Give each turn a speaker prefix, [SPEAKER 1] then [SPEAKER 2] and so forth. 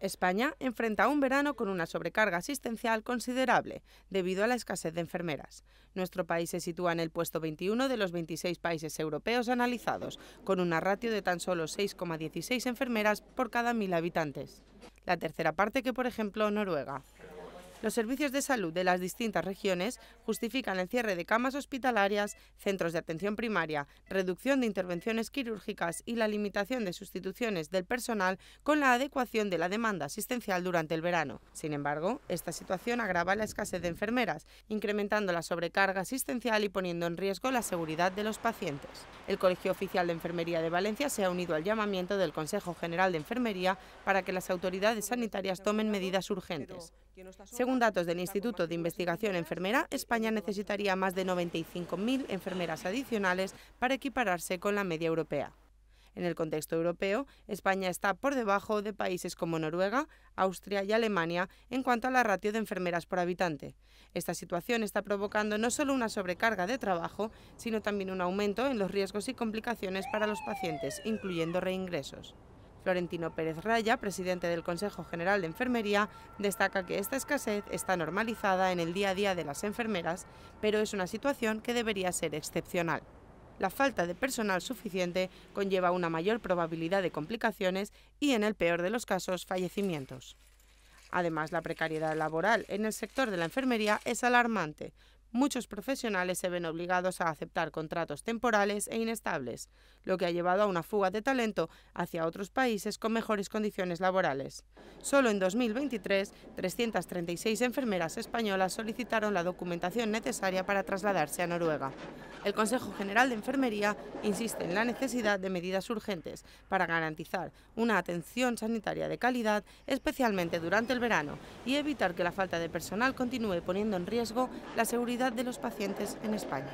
[SPEAKER 1] España enfrenta un verano con una sobrecarga asistencial considerable debido a la escasez de enfermeras. Nuestro país se sitúa en el puesto 21 de los 26 países europeos analizados, con una ratio de tan solo 6,16 enfermeras por cada 1.000 habitantes. La tercera parte que, por ejemplo, Noruega. Los servicios de salud de las distintas regiones justifican el cierre de camas hospitalarias, centros de atención primaria, reducción de intervenciones quirúrgicas y la limitación de sustituciones del personal con la adecuación de la demanda asistencial durante el verano. Sin embargo, esta situación agrava la escasez de enfermeras, incrementando la sobrecarga asistencial y poniendo en riesgo la seguridad de los pacientes. El Colegio Oficial de Enfermería de Valencia se ha unido al llamamiento del Consejo General de Enfermería para que las autoridades sanitarias tomen medidas urgentes. Según datos del Instituto de Investigación Enfermera, España necesitaría más de 95.000 enfermeras adicionales para equipararse con la media europea. En el contexto europeo, España está por debajo de países como Noruega, Austria y Alemania en cuanto a la ratio de enfermeras por habitante. Esta situación está provocando no solo una sobrecarga de trabajo, sino también un aumento en los riesgos y complicaciones para los pacientes, incluyendo reingresos. Florentino Pérez Raya, presidente del Consejo General de Enfermería, destaca que esta escasez está normalizada en el día a día de las enfermeras, pero es una situación que debería ser excepcional. La falta de personal suficiente conlleva una mayor probabilidad de complicaciones y, en el peor de los casos, fallecimientos. Además, la precariedad laboral en el sector de la enfermería es alarmante muchos profesionales se ven obligados a aceptar contratos temporales e inestables, lo que ha llevado a una fuga de talento hacia otros países con mejores condiciones laborales. Solo en 2023, 336 enfermeras españolas solicitaron la documentación necesaria para trasladarse a Noruega. El Consejo General de Enfermería insiste en la necesidad de medidas urgentes para garantizar una atención sanitaria de calidad, especialmente durante el verano, y evitar que la falta de personal continúe poniendo en riesgo la seguridad de los pacientes en España.